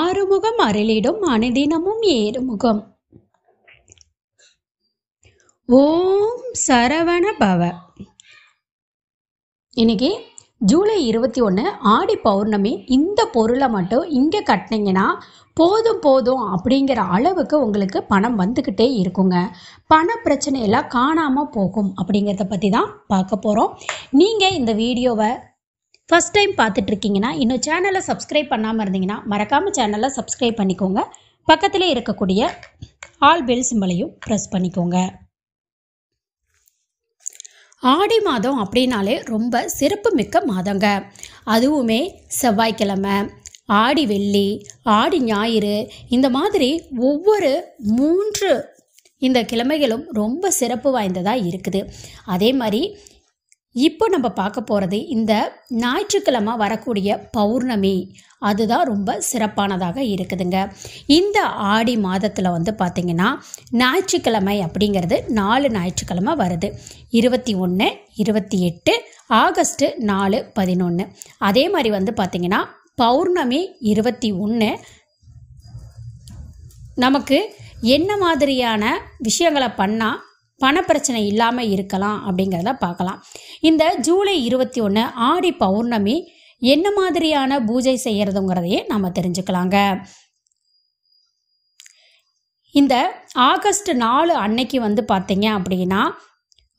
ஆறுமுகம் அருளிடும் அனுதினமும் ஏறுமுகம் ஓம் சரவண பவ இன்னைக்கு ஜூலை இருபத்தி ஒன்று ஆடி பௌர்ணமி இந்த பொருளை மட்டும் இங்கே கட்டினீங்கன்னா போதும் போதும் அப்படிங்கிற அளவுக்கு உங்களுக்கு பணம் வந்துக்கிட்டே இருக்குங்க பண பிரச்சனையெல்லாம் காணாமல் போகும் அப்படிங்கிறத பற்றி தான் பார்க்க போகிறோம் நீங்கள் இந்த வீடியோவை ஃபஸ்ட் டைம் பார்த்துட்ருக்கீங்கன்னா இன்னும் சேனலை சப்ஸ்கிரைப் பண்ணாமல் இருந்தீங்கன்னா மறக்காமல் சேனலை சப்ஸ்கிரைப் பண்ணிக்கோங்க பக்கத்தில் இருக்கக்கூடிய ஆல் பெல் சிம்பளையும் ப்ரெஸ் பண்ணிக்கோங்க ஆடி மாதம் அப்படின்னாலே ரொம்ப சிறப்பு மிக்க மாதங்க அதுவுமே செவ்வாய்க்கிழமை ஆடி வெள்ளி ஆடி ஞாயிறு இந்த மாதிரி ஒவ்வொரு மூன்று இந்த கிழமைகளும் ரொம்ப சிறப்பு வாய்ந்ததாக இருக்குது அதே மாதிரி இப்போ நம்ம பார்க்க போகிறது இந்த ஞாயிற்றுக்கிழமை வரக்கூடிய பௌர்ணமி அதுதான் ரொம்ப சிறப்பானதாக இருக்குதுங்க இந்த ஆடி மாதத்தில் வந்து பார்த்திங்கன்னா ஞாயிற்றுக்கிழமை அப்படிங்கிறது நாலு ஞாயிற்றுக்கிழமை வருது இருபத்தி ஒன்று இருபத்தி எட்டு ஆகஸ்ட்டு நாலு பதினொன்று அதே மாதிரி வந்து பார்த்திங்கன்னா பௌர்ணமி இருபத்தி ஒன்று நமக்கு என்ன மாதிரியான விஷயங்களை பண்ணால் பணப்பிரச்சனை இல்லாமல் இருக்கலாம் அப்படிங்கிறத பார்க்கலாம் இந்த ஜூலை இருபத்தி ஒன்று ஆடி பௌர்ணமி என்ன மாதிரியான பூஜை செய்கிறதுங்கிறதையே நம்ம தெரிஞ்சுக்கலாங்க இந்த ஆகஸ்ட் நாலு அன்னைக்கு வந்து பார்த்தீங்க அப்படின்னா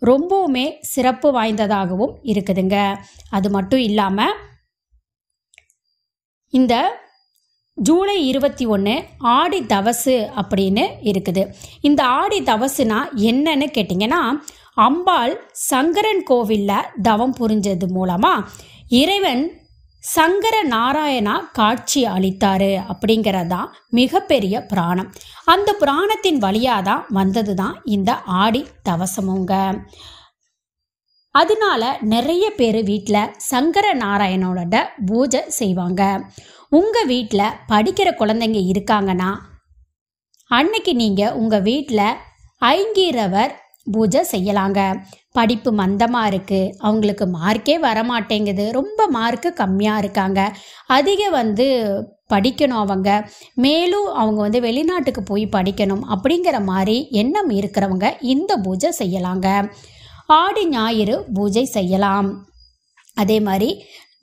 ரொம்பவுமே சிறப்பு வாய்ந்ததாகவும் இருக்குதுங்க அது மட்டும் இல்லாமல் இந்த ஜூலை இருபத்தி ஒன்று ஆடி தவசு அப்படின்னு இருக்குது இந்த ஆடி தவசுனா என்னன்னு கேட்டிங்கன்னா அம்பாள் சங்கரன் கோவிலில் தவம் புரிஞ்சது மூலமாக இறைவன் சங்கர நாராயணா காட்சி அளித்தாரு அப்படிங்கிறது தான் மிகப்பெரிய புராணம் அந்த புராணத்தின் வழியாக தான் வந்தது தான் இந்த ஆடி தவசமுங்க அதனால நிறைய பேர் வீட்டில் சங்கர நாராயணனோட பூஜை செய்வாங்க உங்கள் வீட்டில் படிக்கிற குழந்தைங்க இருக்காங்கன்னா அன்னைக்கு நீங்கள் உங்கள் வீட்டில் ஐங்கீரவர் பூஜை செய்யலாங்க படிப்பு மந்தமாக இருக்குது அவங்களுக்கு மார்க்கே வரமாட்டேங்குது ரொம்ப மார்க்கு கம்மியாக இருக்காங்க அதிக வந்து படிக்கணும் அவங்க மேலும் அவங்க வந்து வெளிநாட்டுக்கு போய் படிக்கணும் அப்படிங்கிற மாதிரி எண்ணம் இருக்கிறவங்க இந்த பூஜை செய்யலாங்க ஆடி ஞாயிறு பூஜை செய்யலாம் அதே மாதிரி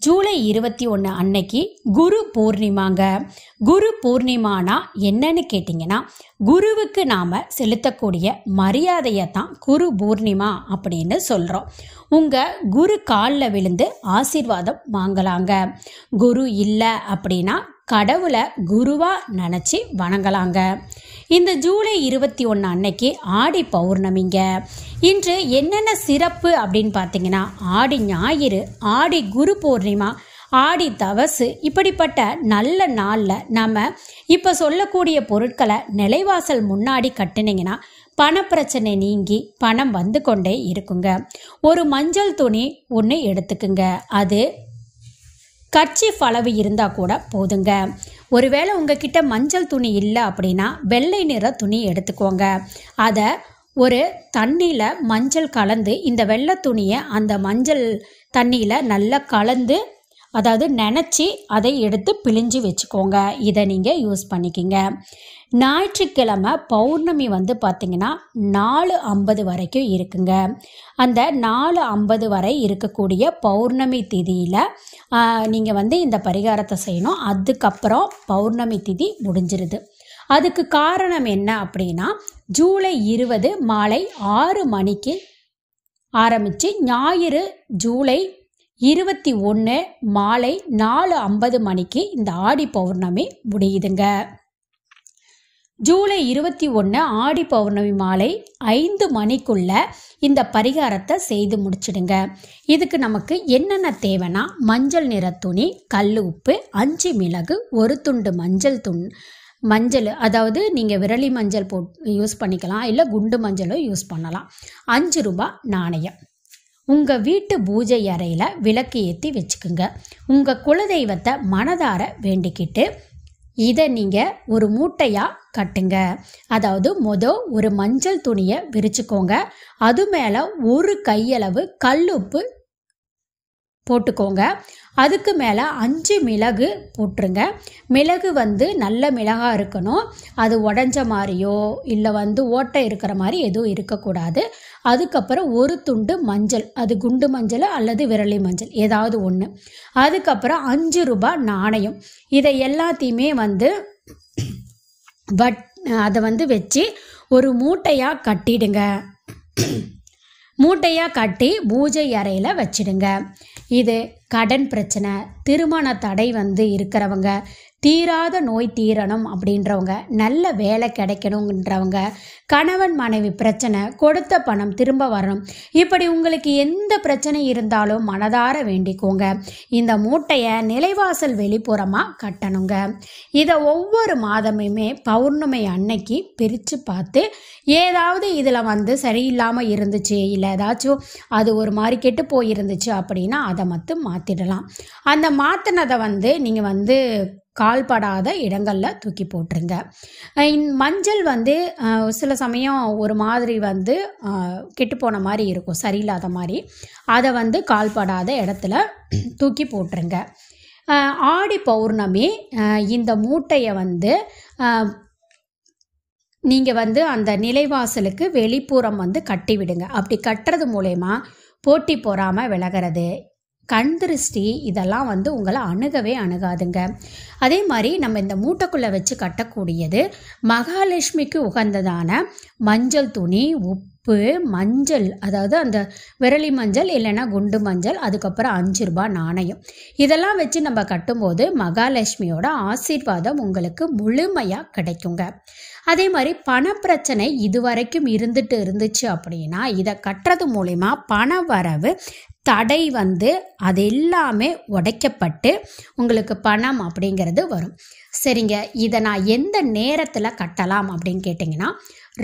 ஜூலை இருபத்தி ஒன்று அன்னைக்கு குரு பூர்ணிமாங்க குரு பூர்ணிமானா என்னன்னு கேட்டிங்கன்னா குருவுக்கு நாம் செலுத்தக்கூடிய மரியாதையை தான் குரு பூர்ணிமா அப்படின்னு சொல்கிறோம் உங்கள் குரு காலில் விழுந்து ஆசீர்வாதம் வாங்கலாங்க குரு இல்லை அப்படின்னா கடவுளை குருவாக நினச்சி வணங்கலாங்க இந்த ஜூலை இருபத்தி ஒன்று அன்னைக்கு ஆடி பௌர்ணமிங்க இன்று என்னென்ன சிறப்பு அப்படின்னு பார்த்தீங்கன்னா ஆடி ஞாயிறு ஆடி குரு பூர்ணிமா ஆடி தவசு இப்படிப்பட்ட நல்ல நாளில் நம்ம இப்போ சொல்லக்கூடிய பொருட்களை நிலைவாசல் முன்னாடி கட்டினீங்கன்னா பணப்பிரச்சனை நீங்கி பணம் வந்து கொண்டே இருக்குங்க ஒரு மஞ்சள் துணி ஒன்று எடுத்துக்குங்க அது கர்ச்சீஃப் அளவு இருந்தால் கூட போதுங்க ஒருவேளை உங்ககிட்ட மஞ்சள் துணி இல்லை அப்படின்னா வெள்ளை நிற துணி எடுத்துக்கோங்க அதை ஒரு தண்ணியில் மஞ்சள் கலந்து இந்த வெள்ளை துணியை அந்த மஞ்சள் தண்ணியில் நல்லா கலந்து அதாவது நினச்சி அதை எடுத்து பிழிஞ்சு வச்சுக்கோங்க இதை நீங்கள் யூஸ் பண்ணிக்கிங்க ஞாயிற்றுக்கிழமை பௌர்ணமி வந்து பார்த்திங்கன்னா நாலு ஐம்பது வரைக்கும் இருக்குங்க அந்த நாலு ஐம்பது வரை இருக்கக்கூடிய பௌர்ணமி திதியில் நீங்கள் வந்து இந்த பரிகாரத்தை செய்யணும் அதுக்கப்புறம் பௌர்ணமி திதி முடிஞ்சிருது அதுக்கு காரணம் என்ன அப்படின்னா ஜூலை இருபது மாலை ஆறு மணிக்கு ஆரம்பித்து ஞாயிறு ஜூலை இருபத்தி ஒன்று மாலை நாலு ஐம்பது மணிக்கு இந்த ஆடி பௌர்ணமி முடியுதுங்க ஜூலை இருபத்தி ஒன்று ஆடி பௌர்ணமி மாலை ஐந்து மணிக்குள்ள இந்த பரிகாரத்தை செய்து முடிச்சிடுங்க இதுக்கு நமக்கு என்னென்ன தேவைன்னா மஞ்சள் நிற துணி கல் உப்பு அஞ்சு மிளகு ஒரு துண்டு மஞ்சள் துண் மஞ்சள் அதாவது நீங்கள் விரலி மஞ்சள் போ யூஸ் பண்ணிக்கலாம் இல்லை குண்டு மஞ்சளும் யூஸ் பண்ணலாம் அஞ்சு ரூபா நாணயம் உங்கள் வீட்டு பூஜை அறையில் விளக்கு ஏற்றி வச்சுக்கோங்க உங்கள் குலதெய்வத்தை மனதார வேண்டிக்கிட்டு இதை நீங்கள் ஒரு மூட்டையாக கட்டுங்க அதாவது மொதல் ஒரு மஞ்சள் துணியை விரிச்சுக்கோங்க அது மேலே ஒரு கையளவு கல்லுப்பு போட்டுக்கோங்க அதுக்கு மேலே அஞ்சு மிளகு போட்டுருங்க மிளகு வந்து நல்ல மிளகாக இருக்கணும் அது உடஞ்ச மாதிரியோ இல்லை வந்து ஓட்டை இருக்கிற மாதிரி எதுவும் இருக்கக்கூடாது அதுக்கப்புறம் ஒரு துண்டு மஞ்சள் அது குண்டு மஞ்சள் அல்லது விரலி மஞ்சள் ஏதாவது ஒன்று அதுக்கப்புறம் அஞ்சு ரூபாய் நாணயம் இதை எல்லாத்தையுமே வந்து வட் அதை வந்து வச்சு ஒரு மூட்டையாக கட்டிடுங்க மூட்டையாக கட்டி பூஜை அறையில் வச்சிடுங்க இது கடன் பிரச்சனை திருமண தடை வந்து இருக்கிறவங்க தீராத நோய் தீரணும் அப்படின்றவங்க நல்ல வேலை கிடைக்கணுங்கிறவங்க கணவன் மனைவி பிரச்சனை கொடுத்த பணம் திரும்ப வரணும் இப்படி உங்களுக்கு எந்த பிரச்சனை இருந்தாலும் மனதார வேண்டிக்கோங்க இந்த மூட்டையை நிலைவாசல் வெளிப்புறமாக கட்டணுங்க இதை ஒவ்வொரு மாதமுமே பௌர்ணமி அன்னைக்கு பிரித்து பார்த்து ஏதாவது இதில் வந்து சரியில்லாமல் இருந்துச்சு இல்லை ஏதாச்சும் அது ஒரு மாதிரி கெட்டு போயிருந்துச்சு அப்படின்னா அதை மட்டும் மாற்றிடலாம் அந்த மாற்றினதை வந்து நீங்கள் வந்து கால்படாத இடங்களில் தூக்கி போட்டுருங்க மஞ்சள் வந்து சில சமயம் ஒரு மாதிரி வந்து கெட்டுப்போன மாதிரி இருக்கும் சரியில்லாத மாதிரி அதை வந்து கால்படாத இடத்துல தூக்கி போட்டுருங்க ஆடி பௌர்ணமி இந்த மூட்டையை வந்து நீங்கள் வந்து அந்த நிலைவாசலுக்கு வெளிப்புறம் வந்து கட்டி விடுங்க அப்படி கட்டுறது மூலயமா போட்டி போகாமல் விலகிறது கண் திருஷ்டி இதெல்லாம் வந்து உங்களை அணுகவே அணுகாதுங்க அதே மாதிரி நம்ம இந்த மூட்டைக்குள்ளே வச்சு கட்டக்கூடியது மகாலட்சுமிக்கு உகந்ததான மஞ்சள் துணி உப்பு மஞ்சள் அதாவது அந்த விரலி மஞ்சள் இல்லைன்னா குண்டு மஞ்சள் அதுக்கப்புறம் அஞ்சு ரூபா நாணயம் இதெல்லாம் வச்சு நம்ம கட்டும்போது மகாலட்சுமியோட ஆசீர்வாதம் உங்களுக்கு முழுமையாக கிடைக்குங்க அதே மாதிரி பணப்பிரச்சனை இதுவரைக்கும் இருந்துட்டு இருந்துச்சு அப்படின்னா இதை கட்டுறது மூலிமா பண வரவு தடை வந்து அது எல்லாமே உடைக்கப்பட்டு உங்களுக்கு பணம் அப்படிங்கிறது வரும் சரிங்க இதை நான் எந்த நேரத்தில் கட்டலாம் அப்படின்னு கேட்டிங்கன்னா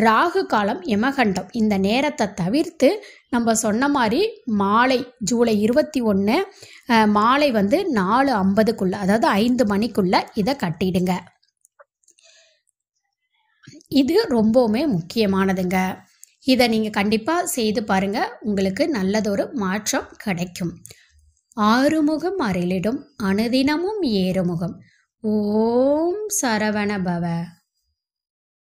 ராகு காலம் யமகண்டம் இந்த நேரத்தை தவிர்த்து நம்ம சொன்ன மாதிரி மாலை ஜூலை இருபத்தி ஒன்று மாலை வந்து நாலு ஐம்பதுக்குள்ளே அதாவது ஐந்து மணிக்குள்ளே இதை கட்டிடுங்க இது ரொம்பவுமே முக்கியமானதுங்க இதை நீங்கள் கண்டிப்பாக செய்து பாருங்கள் உங்களுக்கு நல்லதொரு மாற்றம் கிடைக்கும் ஆறுமுகம் அருளிடும் அனுதினமும் ஏறுமுகம் ஓம் சரவணபவ